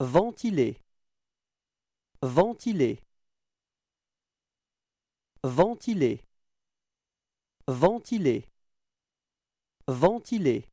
Ventiler Ventiler Ventiler Ventiler Ventiler